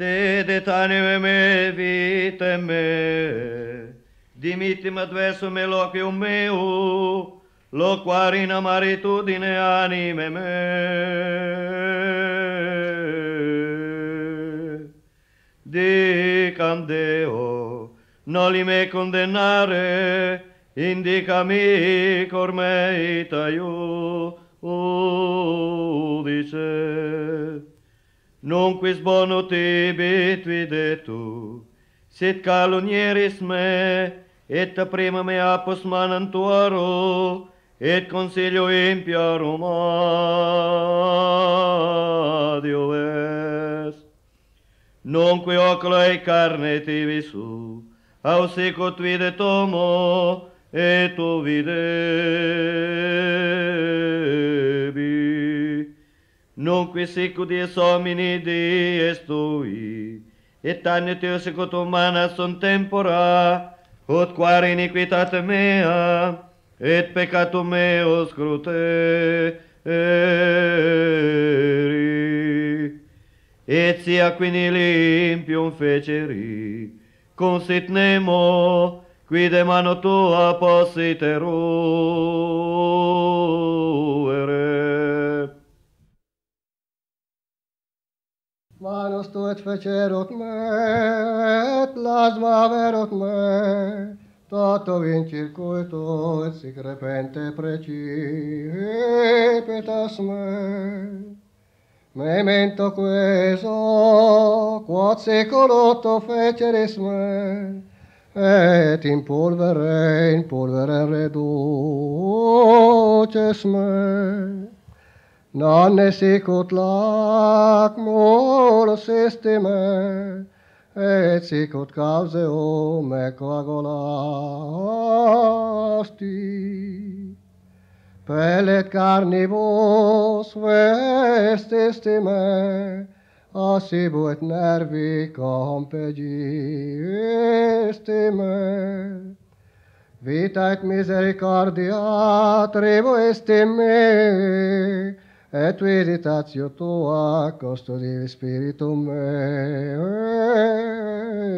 Te det me me vite me Dimitim ad e me meu Loquar in amaritudine anime me Dicam Deo Noli me condenare Indica mi cor mei taiu Udice Udice non quis bono tibi tui detu, sit calunieris me, et prima me apos manan tuaro, et consiglio impiarum adio est. Non qui oclo e carne tibi su, ausicot sicut vide tomo, et tu vide nunque sic ut dies homini dies tui et anne teo sic sunt tempora ut quare iniquitate mea et peccatum meus crute eri et sia quini limpium feceri consit nemo qui de mano tua possiterum Manus tu et fecerot me, et lasma verot me, toto in circuito et sic repente precipitas me. Memento queso, quod seculoto feceris me, et in pulvere, in pulvere reduces me non esic ut lac molus estime, et sic ut cause ome coagulasti. Pellet carnivos vest estime, asibu et nervi compegi estime. Vita et misericordia misericordia tribu estime, et meditatio tua custodivi spiritum meum.